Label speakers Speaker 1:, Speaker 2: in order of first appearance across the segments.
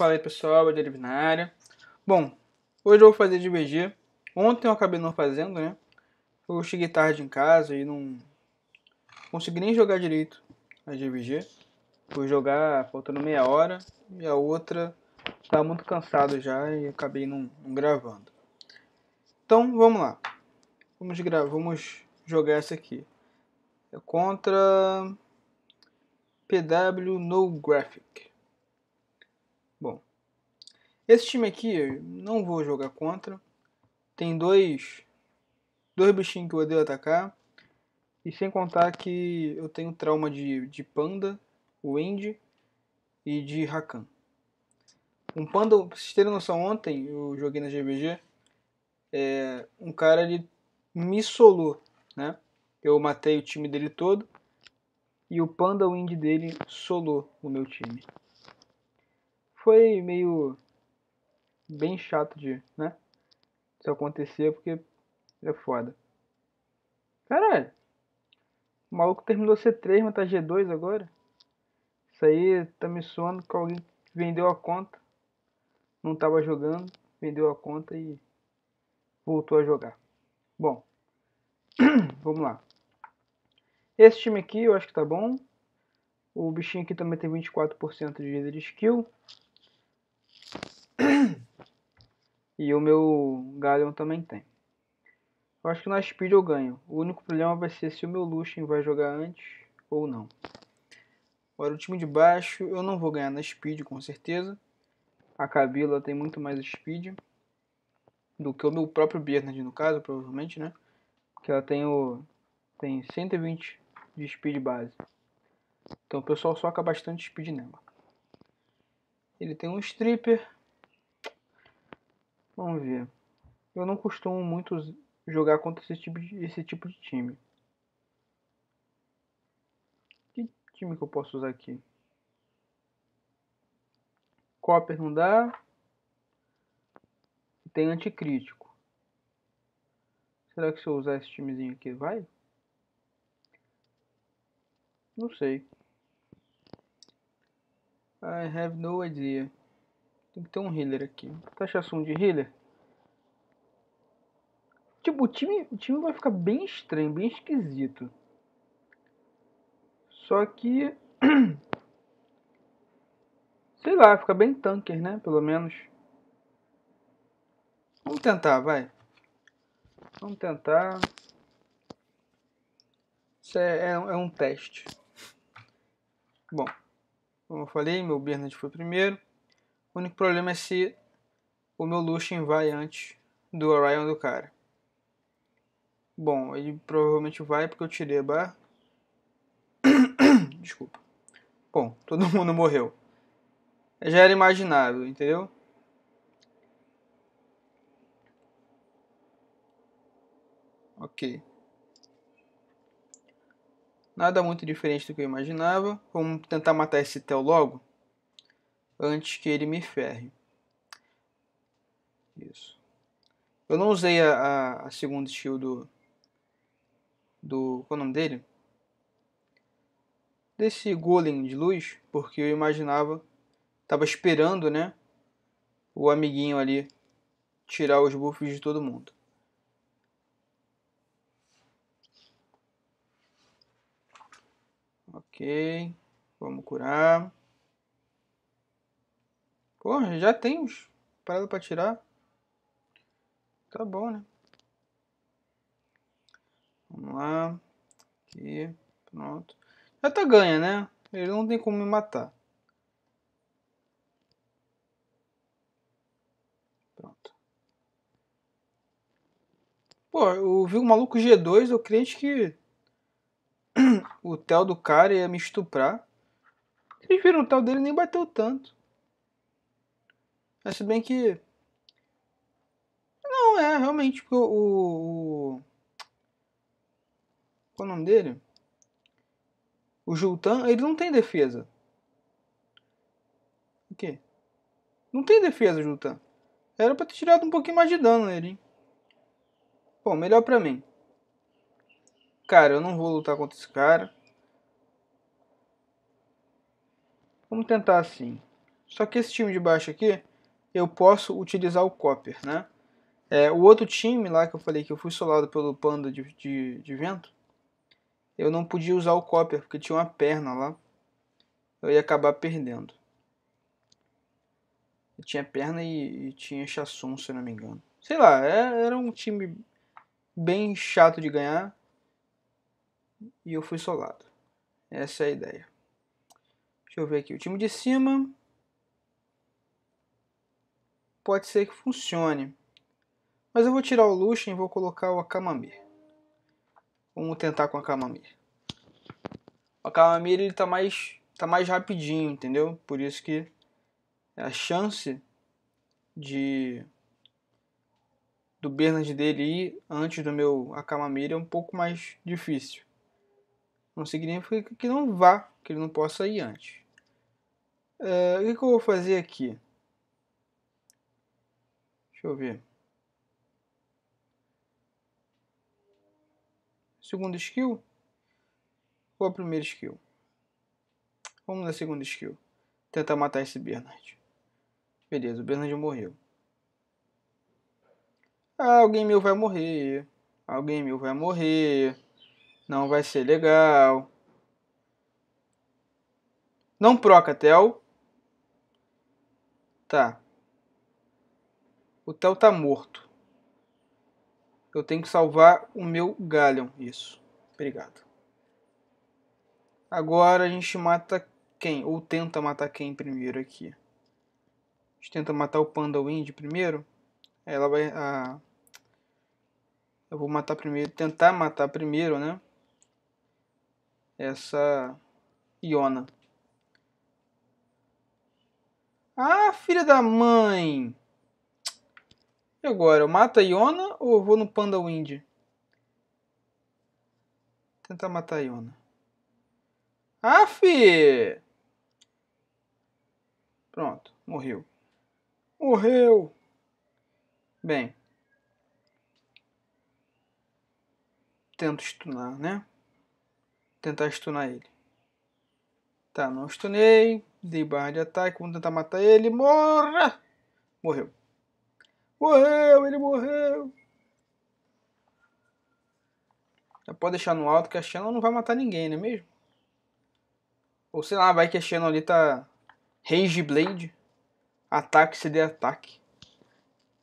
Speaker 1: Fala aí pessoal, eu é Deriva na área. Bom, hoje eu vou fazer de BG. Ontem eu acabei não fazendo, né? Eu cheguei tarde em casa e não consegui nem jogar direito a dvg. Fui jogar faltando meia hora e a outra estava tá muito cansado já e acabei não, não, gravando. Então vamos lá. Vamos gravar, vamos jogar essa aqui. É contra PW No Graphic. Bom, esse time aqui eu não vou jogar contra. Tem dois, dois bichinhos que eu odeio atacar. E sem contar que eu tenho trauma de, de Panda, Wind e de Rakan. Um Panda, pra vocês terem noção, ontem eu joguei na GBG. É, um cara ele me solou, né? Eu matei o time dele todo e o Panda Wind dele solou o meu time foi meio bem chato de, né? Isso acontecer porque é foda. Caralho. O maluco terminou C3, mas tá G2 agora. Isso aí tá me suando que alguém vendeu a conta. Não tava jogando, vendeu a conta e voltou a jogar. Bom, vamos lá. Esse time aqui eu acho que tá bom. O bichinho aqui também tem 24% de líder de skill. E o meu Galion também tem. Eu acho que na Speed eu ganho. O único problema vai ser se o meu Lushin vai jogar antes ou não. Agora o time de baixo eu não vou ganhar na Speed com certeza. A Kabila tem muito mais Speed do que o meu próprio Bernard no caso, provavelmente, né? Porque ela tem o tem 120 de speed base. Então o pessoal soca bastante speed nela. Ele tem um stripper, Vamos ver. Eu não costumo muito jogar contra esse tipo de, esse tipo de time. Que time que eu posso usar aqui? Copper não dá. Tem anticrítico. Será que se eu usar esse timezinho aqui vai? Não sei. I have no idea. Tem que ter um healer aqui. Taxação tá de healer. Tipo, o time, o time vai ficar bem estranho, bem esquisito. Só que... Sei lá, fica bem tanker, né? Pelo menos. Vamos tentar, vai. Vamos tentar. Isso é, é, é um teste. Bom, como eu falei, meu Bernard foi primeiro. O único problema é se o meu Lucian vai antes do Orion do cara. Bom, ele provavelmente vai porque eu tirei a barra. Desculpa. Bom, todo mundo morreu. Já era imaginável, entendeu? Ok. Nada muito diferente do que eu imaginava. Vamos tentar matar esse Theo logo antes que ele me ferre. Isso. Eu não usei a, a, a segunda skill do. Do. Qual é o nome dele? Desse golem de luz, porque eu imaginava. Tava esperando, né? O amiguinho ali tirar os buffs de todo mundo. Ok. Vamos curar. Porra, já tem uns parada pra tirar. Tá bom, né? Vamos lá. Aqui. Pronto. Já tá ganha, né? Ele não tem como me matar. Pronto. Pô, eu vi o maluco G2, eu crente que o tel do cara ia me estuprar. Eles viram o tel dele nem bateu tanto. Mas se bem que. Não, é, realmente, porque o. o... Qual o nome dele? O Jultan, ele não tem defesa. O quê? Não tem defesa, Jultan. Era pra ter tirado um pouquinho mais de dano nele, hein? Bom, melhor pra mim. Cara, eu não vou lutar contra esse cara. Vamos tentar assim. Só que esse time de baixo aqui eu posso utilizar o copper, né? É, o outro time lá que eu falei que eu fui solado pelo panda de, de, de vento, eu não podia usar o copper porque tinha uma perna lá, eu ia acabar perdendo. Eu tinha perna e, e tinha chassum, se não me engano. Sei lá, é, era um time bem chato de ganhar e eu fui solado. Essa é a ideia. Deixa eu ver aqui. O time de cima pode ser que funcione. Mas eu vou tirar o luxo e vou colocar o Akamami. Vamos tentar com o Akamami. O Akamami ele tá mais, tá mais rapidinho, entendeu? Por isso que a chance de do Bernard dele ir antes do meu Akamami é um pouco mais difícil. Não significa que não vá, que ele não possa ir antes. Uh, o que, que eu vou fazer aqui? Deixa eu ver. Segunda skill? Ou a primeira skill? Vamos na segunda skill. Tentar matar esse Bernard. Beleza, o Bernard morreu. Ah, alguém meu vai morrer. Alguém meu vai morrer. Não vai ser legal. Não proca, Tel. Tá. O Theo tá morto. Eu tenho que salvar o meu Galion. Isso. Obrigado. Agora a gente mata quem? Ou tenta matar quem primeiro aqui? A gente tenta matar o Panda Wind primeiro. Ela vai... A... Eu vou matar primeiro, tentar matar primeiro, né? Essa Iona. Ah, filha da mãe! E agora, eu mato a Iona ou eu vou no Panda Wind? Tentar matar a Iona. Aff! Ah, Pronto, morreu. Morreu! Bem. Tento stunar, né? Tentar stunar ele. Tá, não stunei. Dei barra de ataque. Vamos tentar matar ele. Morra! Morreu. Morreu, ele morreu. Já pode deixar no alto que a Shannon não vai matar ninguém, não é mesmo? Ou sei lá, vai que a Shannon ali tá... Rage Blade. Ataque, CD ataque.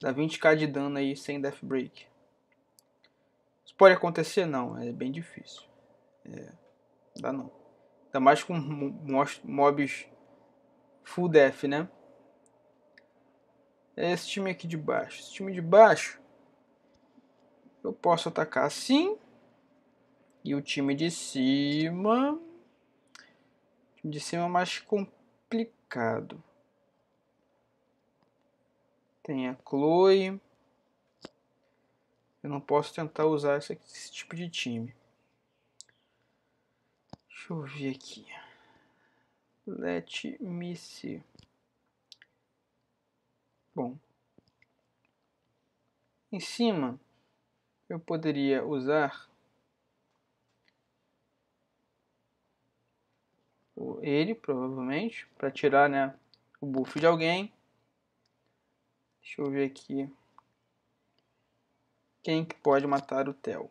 Speaker 1: Dá 20k de dano aí sem Death Break. Isso pode acontecer? Não, é bem difícil. É, dá não. Ainda mais com mobs full death, né? é esse time aqui de baixo. Esse time de baixo, eu posso atacar assim. E o time de cima... O time de cima é mais complicado. Tem a Chloe. Eu não posso tentar usar esse, esse tipo de time. Deixa eu ver aqui. Let me see. Bom, em cima eu poderia usar ele, provavelmente, para tirar né, o buff de alguém. Deixa eu ver aqui quem que pode matar o Theo.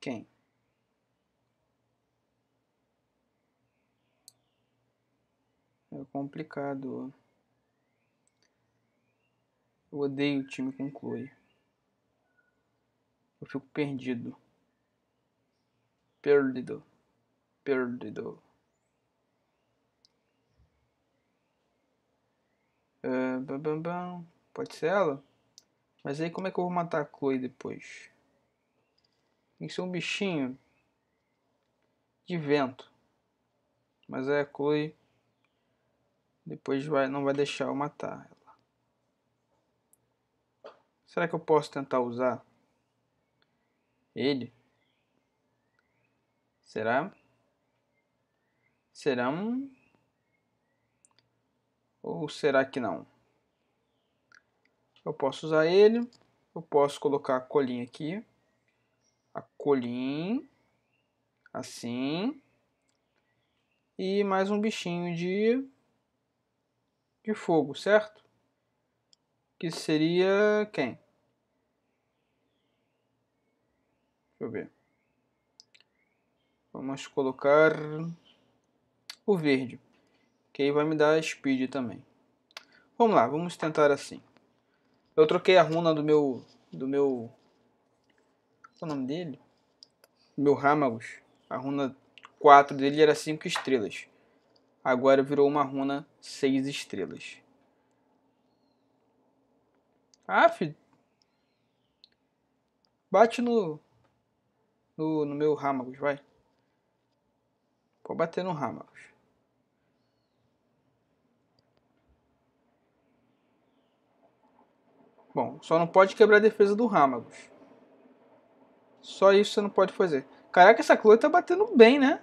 Speaker 1: Quem? É complicado. Eu odeio o time com Chloe. Eu fico perdido. Perdido. Perdido. É, bam, bam, bam. Pode ser ela? Mas aí como é que eu vou matar a Chloe depois? Tem que ser um bichinho de vento. Mas é a Chloe depois vai, não vai deixar eu matar ela. Será que eu posso tentar usar ele? Será? Será um... Ou será que não? Eu posso usar ele. Eu posso colocar a colinha aqui. A colinha. Assim. E mais um bichinho de de fogo, certo? Que seria quem? Deixa eu ver. Vamos colocar o verde, que aí vai me dar speed também. Vamos lá, vamos tentar assim. Eu troquei a runa do meu do meu qual é o nome dele? Meu Ramagos. A runa 4 dele era 5 estrelas agora virou uma runa seis estrelas. Ah, filho. Bate no, no, no meu Ramagos, vai. Vou bater no Ramagos. Bom, só não pode quebrar a defesa do Ramagos. Só isso você não pode fazer. Caraca, essa Chloe tá batendo bem, né?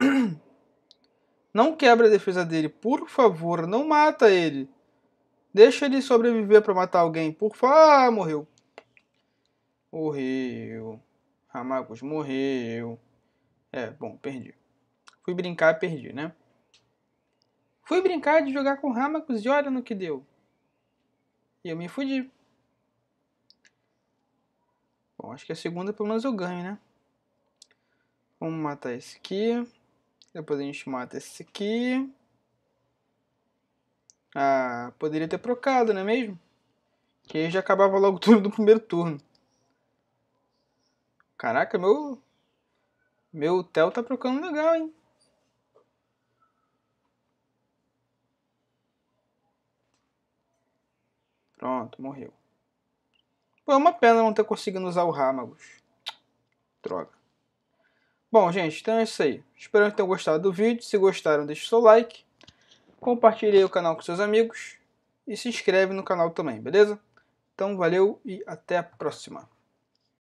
Speaker 1: Não quebra a defesa dele, por favor, não mata ele. Deixa ele sobreviver para matar alguém, por favor. Ah, morreu. Morreu. Ramagos morreu. É, bom, perdi. Fui brincar, perdi, né? Fui brincar de jogar com Ramagos e olha no que deu. E eu me fudi. Bom, acho que a segunda pelo menos eu ganho, né? Vamos matar esse aqui. Depois a gente mata esse aqui. Ah, poderia ter trocado, não é mesmo? Que aí já acabava logo tudo do primeiro turno. Caraca, meu... Meu Theo tá trocando legal, hein? Pronto, morreu. Pô, é uma pena não ter conseguido usar o Rámagos. Droga. Bom, gente, então é isso aí. Espero que tenham gostado do vídeo. Se gostaram, deixe seu like. Compartilhe o canal com seus amigos. E se inscreve no canal também, beleza? Então, valeu e até a próxima.